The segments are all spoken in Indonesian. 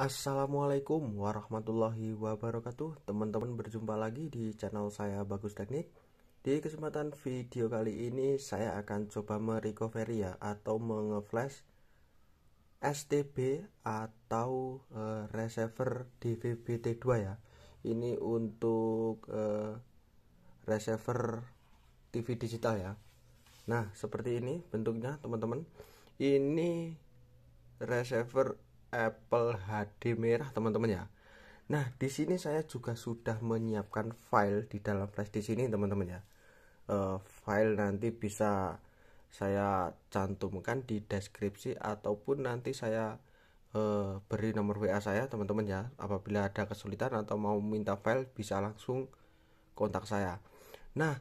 Assalamualaikum warahmatullahi wabarakatuh Teman-teman berjumpa lagi di channel saya Bagus Teknik Di kesempatan video kali ini saya akan coba merecovery ya Atau mengeflash STB atau uh, receiver DVB-T2 ya Ini untuk uh, receiver TV digital ya Nah seperti ini bentuknya teman-teman Ini receiver Apple HD merah teman-teman ya Nah di sini saya juga sudah menyiapkan file di dalam flash di sini teman-teman ya E, file nanti bisa saya cantumkan di deskripsi ataupun nanti saya e, beri nomor WA saya teman-teman ya apabila ada kesulitan atau mau minta file bisa langsung kontak saya Nah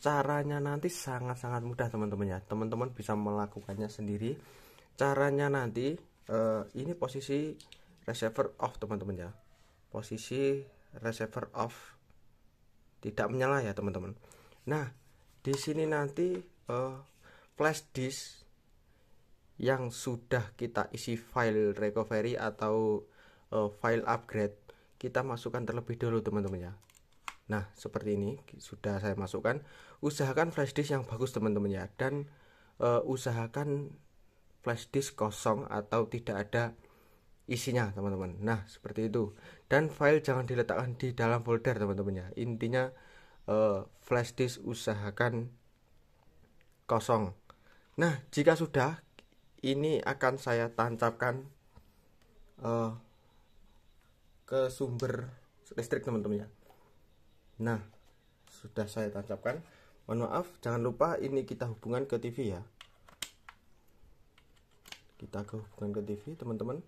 caranya nanti sangat-sangat mudah teman-teman ya teman-teman bisa melakukannya sendiri caranya nanti uh, ini posisi receiver off teman-teman ya posisi receiver off tidak menyala ya teman-teman nah di sini nanti uh, flash disk yang sudah kita isi file recovery atau uh, file upgrade kita masukkan terlebih dulu teman-teman ya Nah, seperti ini sudah saya masukkan. Usahakan flash disk yang bagus teman-teman ya dan uh, usahakan flash disk kosong atau tidak ada isinya teman-teman nah seperti itu dan file jangan diletakkan di dalam folder teman-teman ya intinya eh, flash disk usahakan kosong nah jika sudah ini akan saya tancapkan eh, ke sumber listrik teman-teman ya nah sudah saya tancapkan mohon maaf jangan lupa ini kita hubungan ke TV ya kita ke ke TV teman-teman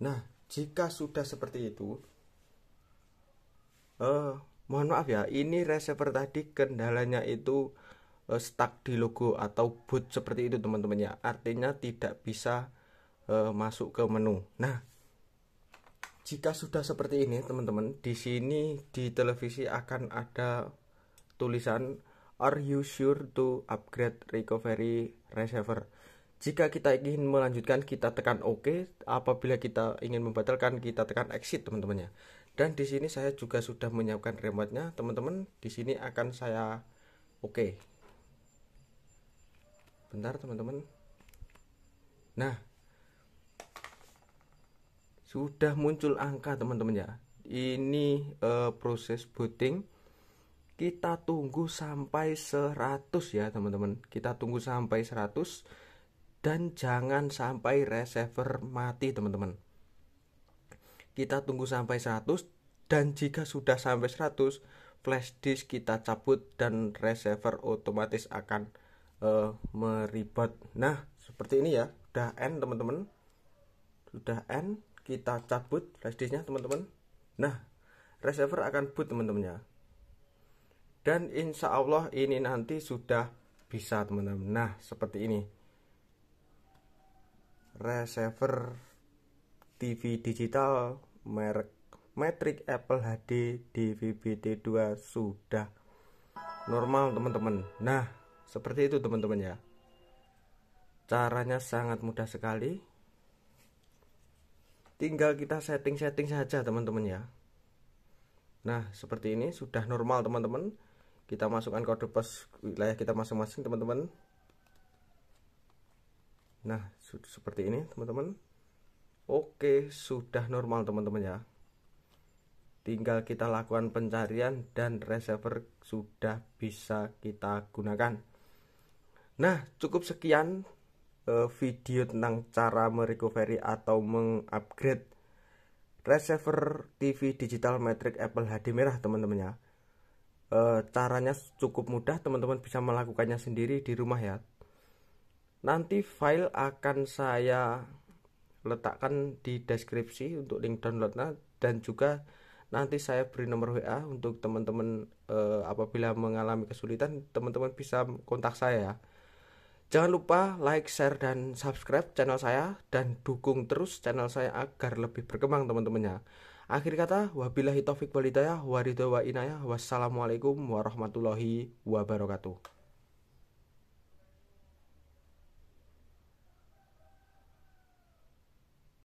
nah jika sudah seperti itu eh, mohon maaf ya ini receiver tadi kendalanya itu eh, stuck di logo atau boot seperti itu teman-teman ya artinya tidak bisa eh, masuk ke menu nah jika sudah seperti ini teman-teman di sini di televisi akan ada tulisan are you sure to upgrade recovery receiver jika kita ingin melanjutkan, kita tekan OK. Apabila kita ingin membatalkan, kita tekan exit, teman-teman ya. Dan di sini saya juga sudah menyiapkan remote-nya, teman-teman. Di sini akan saya OK. Bentar, teman-teman. Nah, sudah muncul angka, teman-teman ya. Ini uh, proses booting kita tunggu sampai 100 ya teman-teman kita tunggu sampai 100 dan jangan sampai receiver mati teman-teman kita tunggu sampai 100 dan jika sudah sampai 100 flash disk kita cabut dan receiver otomatis akan uh, eh, meribet nah seperti ini ya sudah end teman-teman sudah end kita cabut flash disknya teman-teman nah receiver akan boot teman-temannya dan insya Allah ini nanti sudah bisa teman-teman nah seperti ini receiver TV digital merek Matrix Apple HD DVB-T2 sudah normal teman-teman Nah seperti itu teman-teman ya Caranya sangat mudah sekali Tinggal kita setting-setting saja teman-teman ya Nah seperti ini sudah normal teman-teman Kita masukkan kode pos wilayah kita masing-masing teman-teman nah seperti ini teman-teman oke sudah normal teman-teman ya tinggal kita lakukan pencarian dan receiver sudah bisa kita gunakan nah cukup sekian eh, video tentang cara merecovery atau mengupgrade receiver TV digital metric Apple HD merah teman-teman ya eh, caranya cukup mudah teman-teman bisa melakukannya sendiri di rumah ya nanti file akan saya letakkan di deskripsi untuk link downloadnya dan juga nanti saya beri nomor WA untuk teman-teman eh, apabila mengalami kesulitan teman-teman bisa kontak saya jangan lupa like share dan subscribe channel saya dan dukung terus channel saya agar lebih berkembang teman-temannya akhir kata wabillahi taufik walidayah waridha wa inayah wassalamualaikum warahmatullahi wabarakatuh